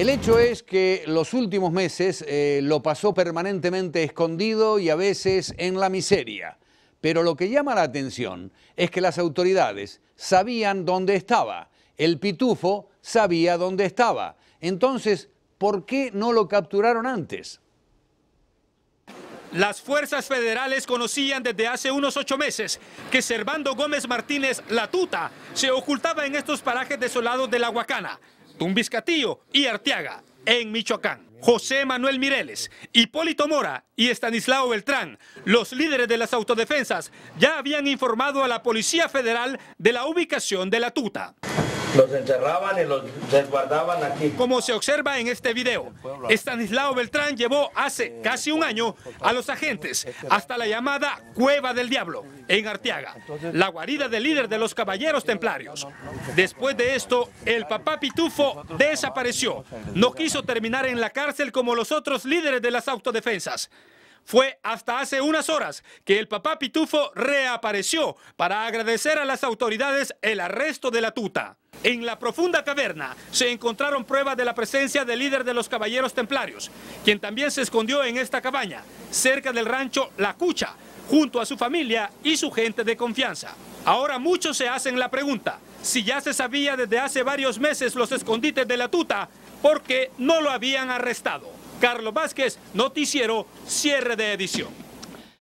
El hecho es que los últimos meses eh, lo pasó permanentemente escondido y a veces en la miseria. Pero lo que llama la atención es que las autoridades sabían dónde estaba. El pitufo sabía dónde estaba. Entonces, ¿por qué no lo capturaron antes? Las fuerzas federales conocían desde hace unos ocho meses que Servando Gómez Martínez La Tuta se ocultaba en estos parajes desolados de la Huacana un y Arteaga, en Michoacán. José Manuel Mireles, Hipólito Mora y Estanislao Beltrán, los líderes de las autodefensas, ya habían informado a la Policía Federal de la ubicación de la tuta. Los encerraban y los resguardaban aquí. Como se observa en este video, Estanislao Beltrán llevó hace casi un año a los agentes hasta la llamada Cueva del Diablo, en Arteaga, la guarida del líder de los Caballeros Templarios. Después de esto, el papá Pitufo desapareció. No quiso terminar en la cárcel como los otros líderes de las autodefensas. Fue hasta hace unas horas que el papá Pitufo reapareció para agradecer a las autoridades el arresto de la tuta. En la profunda caverna se encontraron pruebas de la presencia del líder de los caballeros templarios, quien también se escondió en esta cabaña, cerca del rancho La Cucha, junto a su familia y su gente de confianza. Ahora muchos se hacen la pregunta, si ya se sabía desde hace varios meses los escondites de la tuta, ¿por qué no lo habían arrestado? Carlos Vázquez, Noticiero, cierre de edición.